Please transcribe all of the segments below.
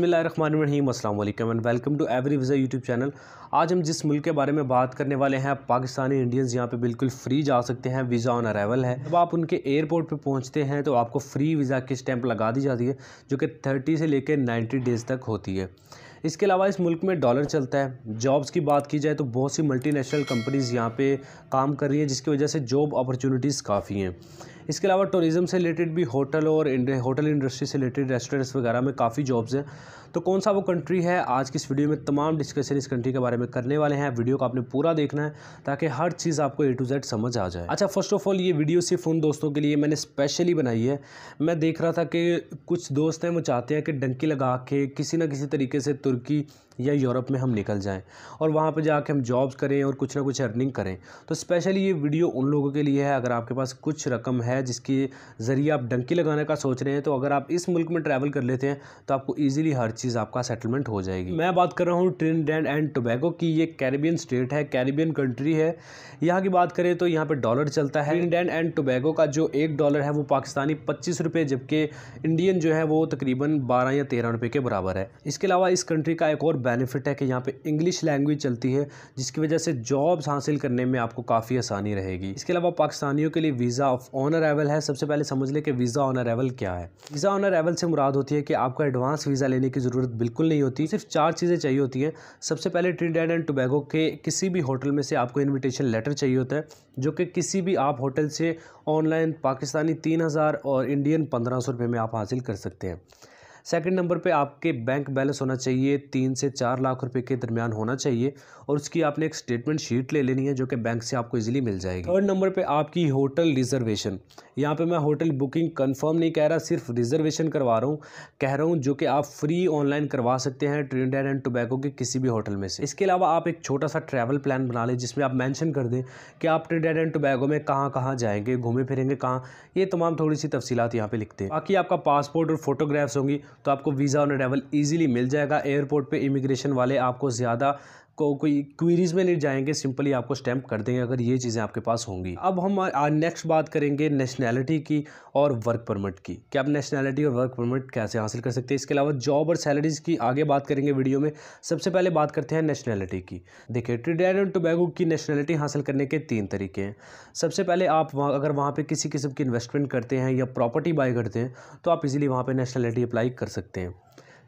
बसमिल and welcome to every visa YouTube channel आज हम जिस मुल्क के बारे में बात करने वाले हैं पाकिस्तानी इंडियंस यहाँ पे बिल्कुल फ्री जा सकते हैं वीज़ा ऑन अरावल है जब आप उनके एयरपोर्ट पे पहुँचते हैं तो आपको फ्री वीज़ा की स्टैंप लगा दी जाती है जो कि थर्टी से लेकर नाइन्टी डेज़ तक होती है इसके अलावा इस मुल्क में डॉलर चलता है जॉब्स की बात की जाए तो बहुत सी नेशनल कंपनीज़ यहाँ पर काम कर रही हैं जिसकी वजह से जॉब अपॉर्चुनिटीज़ काफ़ी हैं इसके अलावा टूरिज़म से रिलेटेड भी होटल और होटल इंडस्ट्री से रिलेटेड रेस्टोरेंट्स वगैरह में काफ़ी जॉब्स हैं तो कौन सा वो कंट्री है आज की इस वीडियो में तमाम डिस्कशन इस कंट्री के बारे में करने वाले हैं वीडियो को आपने पूरा देखना है ताकि हर चीज़ आपको ए टू जेड समझ आ जाए अच्छा फर्स्ट ऑफ ऑल ये वीडियो सिर्फ उन दोस्तों के लिए मैंने स्पेशली बनाई है मैं देख रहा था कि कुछ दोस्त हैं वो चाहते हैं कि डंकी लगा के किसी ना किसी तरीके से तुर्की या यूरोप में हम निकल जाएं और वहाँ पर जाके हम जॉब्स करें और कुछ ना कुछ अर्निंग करें तो स्पेशली ये वीडियो उन लोगों के लिए है अगर आपके पास कुछ रकम है जिसके ज़रिए आप डंकी लगाने का सोच रहे हैं तो अगर आप इस मुल्क में ट्रैवल कर लेते हैं तो आपको ईजिली हर चीज़ आपका सेटलमेंट हो जाएगी मैं बात कर रहा हूँ डैंड एंड टोबैगो की ये कैरेबियन स्टेट है कैरेबियन कंट्री है यहाँ की बात करें तो यहाँ पर डॉलर चलता है ट्रिनडैंड एंड टोबैगो का जो एक डॉलर है वो पाकिस्तानी पच्चीस रुपये जबकि इंडियन जो है वो तकरीबन बारह या तेरह रुपये के बराबर है इसके अलावा इस कंट्री का एक और बेनिफिट है कि यहाँ पे इंग्लिश लैंग्वेज चलती है जिसकी वजह से जॉब्स हासिल करने में आपको काफ़ी आसानी रहेगी इसके अलावा पाकिस्तानियों के लिए वीज़ा ऑफ ऑनर एवल है सबसे पहले समझ लें कि वीज़ा ऑनर एवल क्या है वीज़ा ऑनर एवल से मुराद होती है कि आपको एडवांस वीज़ा लेने की ज़रूरत बिल्कुल नहीं होती सिर्फ चार चीज़ें चाहिए होती हैं सबसे पहले ट्रिडेंड एंड टोबैगो के किसी भी होटल में से आपको इन्विटेशन लेटर चाहिए होता है जो कि किसी भी आप होटल से ऑनलाइन पाकिस्तानी तीन हज़ार और इंडियन पंद्रह सौ रुपये में आप हासिल कर सकते हैं सेकंड नंबर पे आपके बैंक बैलेंस होना चाहिए तीन से चार लाख रुपए के दरमियान होना चाहिए और उसकी आपने एक स्टेटमेंट शीट ले लेनी है जो कि बैंक से आपको इजीली मिल जाएगी थर्ड नंबर पे आपकी होटल रिजर्वेशन यहाँ पे मैं होटल बुकिंग कंफर्म नहीं कह रहा सिर्फ रिजर्वेशन करवा रहा हूँ कह रहा हूँ जो कि आप फ्री ऑनलाइन करवा सकते हैं ट्रिनिडेड एंड टोबैको के किसी भी होटल में से इसके अलावा आप एक छोटा सा ट्रैवल प्लान बना लें जिसमें आप मैंशन कर दें कि आप ट्रिनिडेड एंड टोबैको में कहाँ कहाँ जाएँगे घूमे फिरेंगे कहाँ ये तमाम थोड़ी सी तफसीत यहाँ पर लिखते हैं बाकी आपका पासपोर्ट और फोटोग्राफ्स होंगी तो आपको वीज़ा ऑन अराइवल ईजिली मिल जाएगा एयरपोर्ट पर इमिग्रेशन वाले आपको ज़्यादा को कोई क्वीरीज में नहीं जाएंगे सिंपली आपको स्टैम्प कर देंगे अगर ये चीज़ें आपके पास होंगी अब हम नेक्स्ट बात करेंगे नेशनैलिटी की और वर्क परमिट की क्या आप नेशनैलिटी और वर्क परमिट कैसे हासिल कर सकते हैं इसके अलावा जॉब और सैलरीज की आगे बात करेंगे वीडियो में सबसे पहले बात करते हैं नेशनैलिटी की देखिए ट्रिडेड एंड टोबैगो की नेशनैलिटी हासिल करने के तीन तरीके हैं सबसे पहले आप अगर वहाँ पर किसी किस्म की इन्वेस्टमेंट करते हैं या प्रॉपर्टी बाई करते हैं तो आप इजिली वहाँ पर नेशनैलिटी अप्लाई कर सकते हैं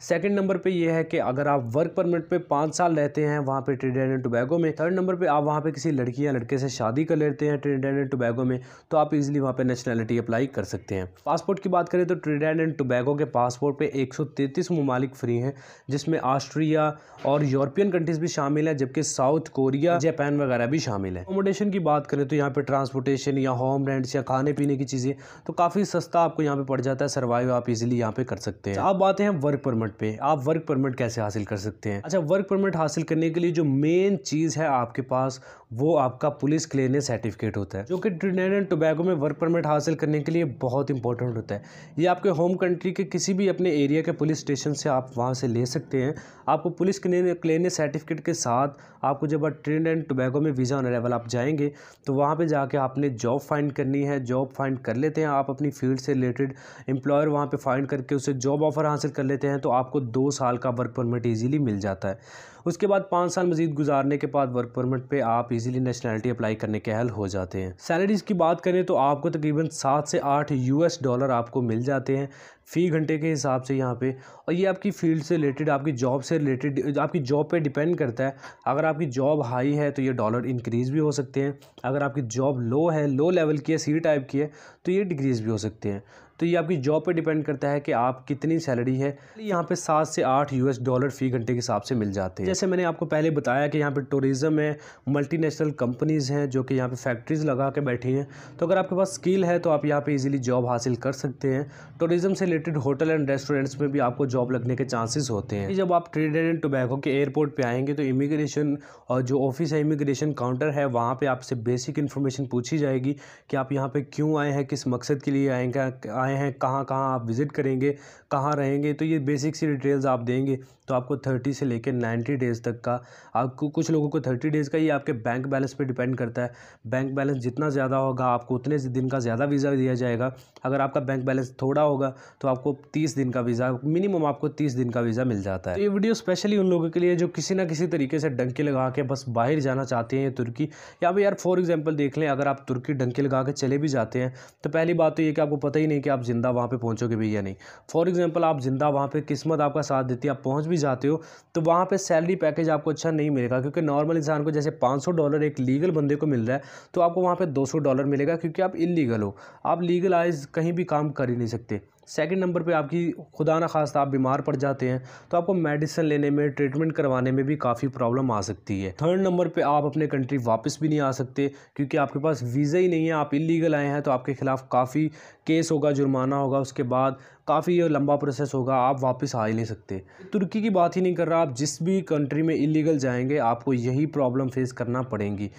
सेकंड नंबर पे ये है कि अगर आप वर्क परमिट पे पाँच साल रहते हैं वहाँ पे ट्रिडेंड एंड टोबैगो में थर्ड नंबर पे आप वहाँ पे किसी लड़की या लड़के से शादी कर लेते हैं ट्रेड एंड टोबैगो में तो आप इजीली वहाँ पे नेशनलिटी अप्लाई कर सकते हैं पासपोर्ट की बात करें तो ट्रिडेंड एंड टोबैगो के पासपोर्ट पर एक सौ ममालिक फ्री हैं जिसमें ऑस्ट्रिया और यूरोपियन कंट्रीज़ भी शामिल है जबकि साउथ कोरिया जापान वगैरह भी शामिल है अकोमोडेशन की बात करें तो यहाँ पर ट्रांसपोर्टेशन या होम रेंट्स या खाने पीने की चीज़ें तो काफ़ी सस्ता आपको यहाँ पर पड़ जाता है सर्वाइव आप इज़िली यहाँ पर कर सकते हैं अब बातें हैं वर्क परमिट परमिट पे आप वर्क परमिट कैसे हासिल कर सकते हैं अच्छा वर्क परमिट हासिल करने के लिए जो मेन चीज़ है आपके पास वो आपका पुलिस क्लियरेंस सर्टिफिकेट होता है जो कि ट्रिनेड एंड टोबैगो में वर्क परमिट हासिल करने के लिए बहुत इंपॉर्टेंट होता है ये आपके होम कंट्री के किसी भी अपने एरिया के पुलिस स्टेशन से आप वहाँ से ले सकते हैं आपको पुलिस क्लियरेंस सर्टिफिकेट के साथ आपको जब आप ट्रिनेड एंड टोबैगो में वीज़ा ऑन अरेवल आप जाएंगे तो वहाँ पर जाके आपने जॉब फाइंड करनी है जॉब फाइंड कर लेते हैं आप अपनी फील्ड से रिलेटेड एम्प्लॉयर वहाँ पर फाइंड करके उसे जॉब ऑफर हासिल कर लेते हैं तो आपको दो साल का वर्क परमिट ईजिली मिल जाता है उसके बाद पाँच साल मजीद गुजारने के बाद वर्क परमिट पे आप इजीली नेशनलिटी अप्लाई करने के हल हो जाते हैं सैलरीज़ की बात करें तो आपको तकरीबन सात से आठ यूएस डॉलर आपको मिल जाते हैं फ़ी घंटे के हिसाब से यहाँ पे और ये आपकी फील्ड से रिलेटेड आपकी जॉब से रिलेटेड आपकी जॉब पे डिपेंड करता है अगर आपकी जॉब हाई है तो ये डॉलर इंक्रीज़ भी हो सकते हैं अगर आपकी जॉब लो है लो लेवल की है सी टाइप की है तो ये डिक्रीज़ भी हो सकते हैं तो ये आपकी जॉब पे डिपेंड करता है कि आप कितनी सैलरी है यहाँ पे सात से आठ यूएस डॉलर फ़ी घंटे के हिसाब से मिल जाते हैं जैसे मैंने आपको पहले बताया कि यहाँ पे टूरिज़्म है मल्टीनेशनल कंपनीज़ हैं जो कि यहाँ पे फैक्ट्रीज़ लगा के बैठी हैं तो अगर आपके पास स्किल है तो आप यहाँ पर ईजिली जॉब हासिल कर सकते हैं टूरिज़्म से रिलेटेड होटल एंड रेस्टोरेंट्स में भी आपको जॉब लगने के चांसेस होते हैं जब आप ट्रेड एंड टोबैको के एयरपोर्ट पे आएंगे तो इमिग्रेशन और जो ऑफिस है इमिग्रेशन काउंटर है वहाँ पे आपसे बेसिक इन्फॉर्मेशन पूछी जाएगी कि आप यहाँ पे क्यों आए हैं किस मकसद के लिए आएंगे आए हैं कहाँ कहाँ आप विज़िट करेंगे कहाँ रहेंगे तो ये बेसिक सी डिटेल्स आप देंगे तो आपको थर्टी से लेकर नाइन्टी डेज़ तक का आपको कुछ लोगों को थर्टी डेज़ का ये आपके बैंक बैलेंस पर डिपेंड करता है बैंक बैलेंस जितना ज़्यादा होगा आपको उतने दिन का ज़्यादा वीज़ा दिया जाएगा अगर आपका बैंक बैलेंस थोड़ा होगा तो तो आपको तीस दिन का वीज़ा मिनिमम आपको तीस दिन का वीज़ा मिल जाता है तो ये वीडियो स्पेशली उन लोगों के लिए जो किसी ना किसी तरीके से डंके लगा के बस बाहर जाना चाहते हैं तुर्की या भी यार फॉर एग्जाम्पल देख लें अगर आप तुर्की डंके लगा के चले भी जाते हैं तो पहली बात तो ये कि आपको पता ही नहीं कि आप ज़िंदा वहाँ पर पहुँचोगे भी या नहीं फॉर एग्जाम्पल आप ज़िंदा वहाँ पर किस्मत आपका साथ देती है आप पहुँच भी जाते हो तो वहाँ पर सैलरी पैकेज आपको अच्छा नहीं मिलेगा क्योंकि नॉर्मल इंसान को जैसे पाँच डॉलर एक लीगल बंदे को मिल रहा है तो आपको वहाँ पर दो डॉलर मिलेगा क्योंकि आप इलीगल हो आप लीगलाइज कहीं भी काम कर ही नहीं सकते सेकंड नंबर पे आपकी खुदा ना खास्ता आप बीमार पड़ जाते हैं तो आपको मेडिसिन लेने में ट्रीटमेंट करवाने में भी काफ़ी प्रॉब्लम आ सकती है थर्ड नंबर पे आप अपने कंट्री वापस भी नहीं आ सकते क्योंकि आपके पास वीज़ा ही नहीं है आप इलीगल आए हैं तो आपके खिलाफ़ काफ़ी केस होगा जुर्माना होगा उसके बाद काफ़ी लंबा प्रोसेस होगा आप वापस आ ही नहीं सकते तुर्की की बात ही नहीं कर रहा आप जिस भी कंट्री में इलीगल जाएंगे आपको यही प्रॉब्लम फेस करना पड़ेगी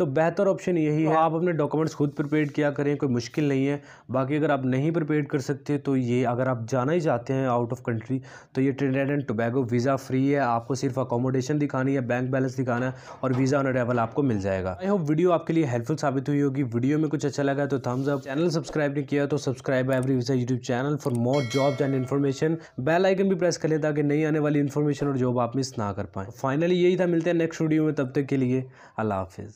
तो बेहतर ऑप्शन यही है आप अपने डॉक्यूमेंट्स खुद प्रिपेयर किया करें कोई मुश्किल नहीं है बाकी अगर आप नहीं प्रिपेयर कर सकते तो ये अगर आप जाना ही चाहते हैं आउट ऑफ कंट्री तो ये Trinidad and Tobago visa free है आपको सिर्फ अकोमोडेशन दिखानी है बैंक बैलेंस दिखाना है और वीज़ा ऑन अरेवल आपको मिल जाएगा आई होप वीडियो आपके लिए हेल्पफुल साबित हुई होगी वीडियो में कुछ अच्छा लगा तो थम्स अप चैनल सब्सक्राइब नहीं किया तो subscribe every visa YouTube channel for more और jobs and information bell icon भी प्रेस कर लें ताकि नई आने वाली इन्फॉर्मेशन और जॉब आप मिस ना कर पाएँ फाइनली यही था मिलते हैं नेक्स्ट वीडियो में तब तक के लिए अल्लाह हाफिज़